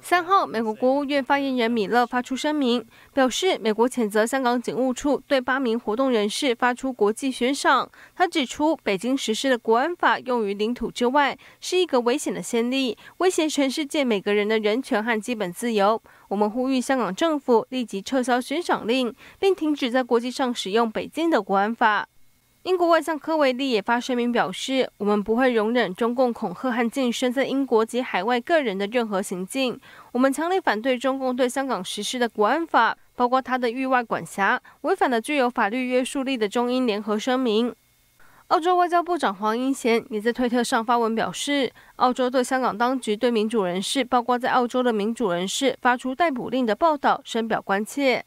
三号，美国国务院发言人米勒发出声明，表示美国谴责香港警务处对八名活动人士发出国际悬赏。他指出，北京实施的国安法用于领土之外是一个危险的先例，威胁全世界每个人的人权和基本自由。我们呼吁香港政府立即撤销悬赏令，并停止在国际上使用北京的国安法。英国外相科维利也发声明表示，我们不会容忍中共恐吓和禁身在英国及海外个人的任何行径。我们强烈反对中共对香港实施的国安法，包括它的域外管辖，违反了具有法律约束力的中英联合声明。澳洲外交部长黄英贤也在推特上发文表示，澳洲对香港当局对民主人士，包括在澳洲的民主人士，发出逮捕令的报道深表关切。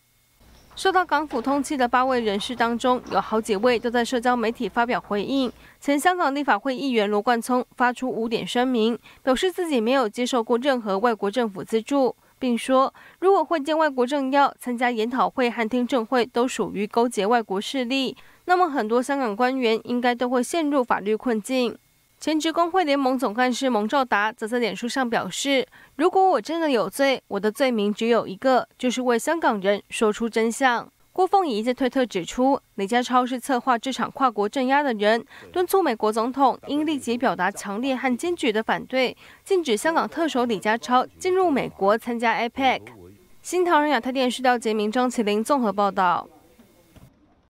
受到港府通缉的八位人士当中，有好几位都在社交媒体发表回应。前香港立法会议员罗冠聪发出五点声明，表示自己没有接受过任何外国政府资助，并说如果会见外国政要、参加研讨会和听证会都属于勾结外国势力，那么很多香港官员应该都会陷入法律困境。前职工会联盟总干事蒙兆达则在脸书上表示：“如果我真的有罪，我的罪名只有一个，就是为香港人说出真相。”郭凤仪在推特指出，李家超是策划这场跨国镇压的人，敦促美国总统应立即表达强烈和坚决的反对，禁止香港特首李家超进入美国参加 IPAC。新唐人亚太电视廖杰明、张麒麟综合报道。